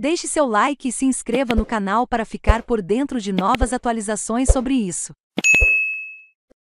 Deixe seu like e se inscreva no canal para ficar por dentro de novas atualizações sobre isso.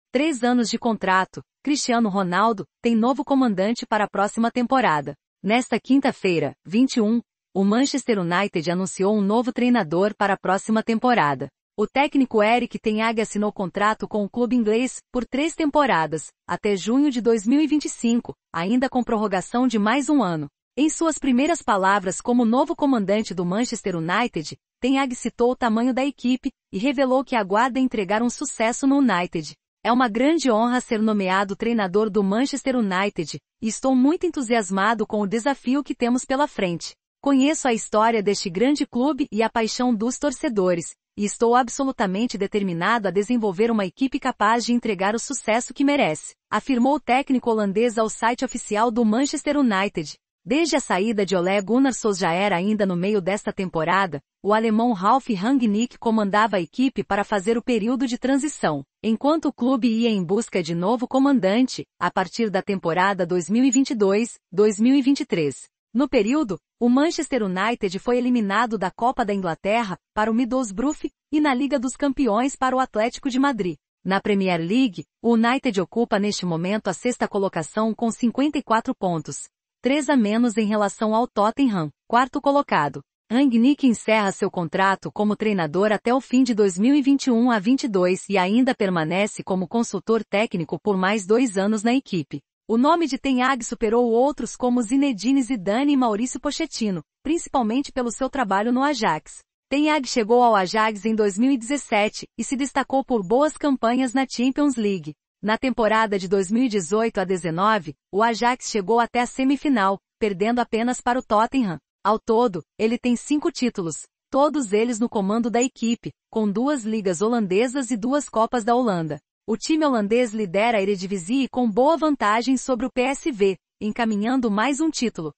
Três anos de contrato. Cristiano Ronaldo tem novo comandante para a próxima temporada. Nesta quinta-feira, 21, o Manchester United anunciou um novo treinador para a próxima temporada. O técnico Eric Ten Hag assinou contrato com o clube inglês por três temporadas, até junho de 2025, ainda com prorrogação de mais um ano. Em suas primeiras palavras como novo comandante do Manchester United, Ten Hag citou o tamanho da equipe e revelou que aguarda entregar um sucesso no United. É uma grande honra ser nomeado treinador do Manchester United, e estou muito entusiasmado com o desafio que temos pela frente. Conheço a história deste grande clube e a paixão dos torcedores, e estou absolutamente determinado a desenvolver uma equipe capaz de entregar o sucesso que merece, afirmou o técnico holandês ao site oficial do Manchester United. Desde a saída de Ole Gunnar era ainda no meio desta temporada, o alemão Ralf Rangnick comandava a equipe para fazer o período de transição, enquanto o clube ia em busca de novo comandante, a partir da temporada 2022-2023. No período, o Manchester United foi eliminado da Copa da Inglaterra para o Middlesbrough e na Liga dos Campeões para o Atlético de Madrid. Na Premier League, o United ocupa neste momento a sexta colocação com 54 pontos, 3 a menos em relação ao Tottenham, quarto colocado. Rangnick encerra seu contrato como treinador até o fim de 2021 a 22 e ainda permanece como consultor técnico por mais dois anos na equipe. O nome de Hag superou outros como Zinedine Zidane e Maurício Pochettino, principalmente pelo seu trabalho no Ajax. Hag chegou ao Ajax em 2017 e se destacou por boas campanhas na Champions League, na temporada de 2018 a 19, o Ajax chegou até a semifinal, perdendo apenas para o Tottenham. Ao todo, ele tem cinco títulos, todos eles no comando da equipe, com duas ligas holandesas e duas Copas da Holanda. O time holandês lidera a Eredivisie com boa vantagem sobre o PSV, encaminhando mais um título,